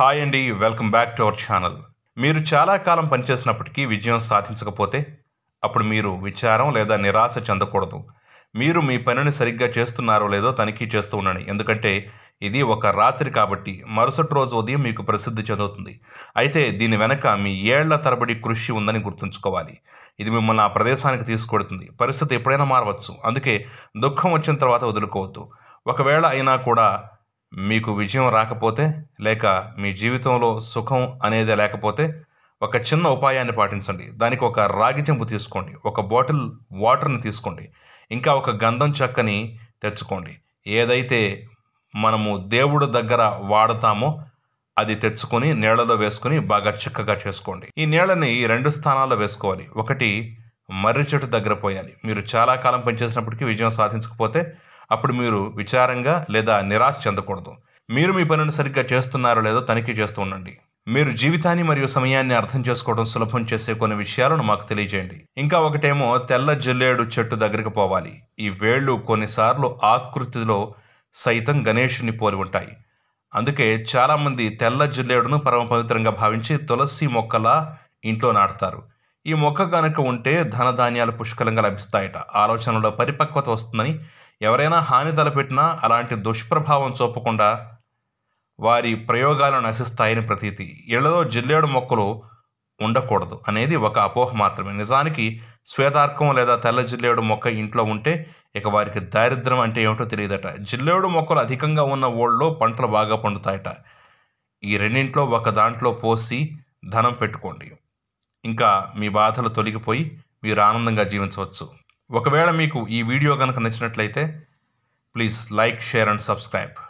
hi అండి welcome back to our channel మీరు చాలా కాలం పనిచేసినప్పటికీ విజయం సాధించకపోతే అప్పుడు మీరు విచారం లేదా నిరాశ చెందకూడదు మీరు మీ పనిని సరిగ్గా చేస్తున్నారో లేదో తనిఖీ చేస్తూ ఉండండి ఎందుకంటే ఇది ఒక రాత్రి కాబట్టి మరుసటి రోజు ఉదయం మీకు ప్రసిద్ధి చెందుతుంది అయితే దీని వెనక మీ ఏళ్ల తరబడి కృషి ఉందని గుర్తుంచుకోవాలి ఇది మిమ్మల్ని ఆ ప్రదేశానికి తీసుకొడుతుంది పరిస్థితి ఎప్పుడైనా మారవచ్చు అందుకే దుఃఖం వచ్చిన తర్వాత వదులుకోవద్దు ఒకవేళ అయినా కూడా మీకు విజయం రాకపోతే లేక మీ జీవితంలో సుఖం అనేది లేకపోతే ఒక చిన్న ఉపాయాన్ని పాటించండి దానికి ఒక రాగి చెంబు తీసుకోండి ఒక బాటిల్ వాటర్ని తీసుకోండి ఇంకా ఒక గంధం చెక్కని తెచ్చుకోండి ఏదైతే మనము దేవుడు దగ్గర వాడతామో అది తెచ్చుకొని నీళ్ళలో వేసుకొని బాగా చిక్కగా చేసుకోండి ఈ నీళ్ళని రెండు స్థానాల్లో వేసుకోవాలి ఒకటి మర్రి చెట్టు దగ్గర పోయాలి మీరు చాలా కాలం పనిచేసినప్పటికీ విజయం సాధించకపోతే అప్పుడు మీరు విచారంగా లేదా నిరాశ చెందకూడదు మీరు మీ పనిని సరిగ్గా చేస్తున్నారో లేదో తనిఖీ చేస్తూ ఉండండి మీరు జీవితాన్ని మరియు సమయాన్ని అర్థం చేసుకోవడం సులభం చేసే కొన్ని విషయాలను మాకు తెలియజేయండి ఇంకా ఒకటేమో తెల్ల జిల్లేడు చెట్టు దగ్గరికి పోవాలి ఈ వేళ్ళు కొన్నిసార్లు ఆకృతిలో సైతం గణేషుని పోలి ఉంటాయి అందుకే చాలామంది తెల్ల జిల్లేడును పరమ పవిత్రంగా భావించి తులసి మొక్కలా ఇంట్లో నాటుతారు ఈ మొక్క కనుక ఉంటే ధనధాన్యాలు పుష్కలంగా లభిస్తాయట ఆలోచనలో పరిపక్వత వస్తుందని ఎవరైనా హాని తలపెట్టినా అలాంటి దుష్ప్రభావం చూపకుండా వారి ప్రయోగాలు నశిస్తాయని ప్రతీతి ఇళ్లలో జిల్లేడు మొక్కలు ఉండకూడదు అనేది ఒక అపోహ మాత్రమే నిజానికి శ్వేతార్కం లేదా తెల్ల జిల్లేడు మొక్క ఇంట్లో ఉంటే ఇక వారికి దారిద్ర్యం అంటే ఏమిటో తెలియదట జిల్లేడు మొక్కలు అధికంగా ఉన్న ఓళ్ళలో పంటలు బాగా పండుతాయట ఈ రెండింట్లో ఒక దాంట్లో పోసి ధనం పెట్టుకోండి ఇంకా మీ బాధలు తొలగిపోయి మీరు ఆనందంగా జీవించవచ్చు ఒకవేళ మీకు ఈ వీడియో కనుక నచ్చినట్లయితే please like share and subscribe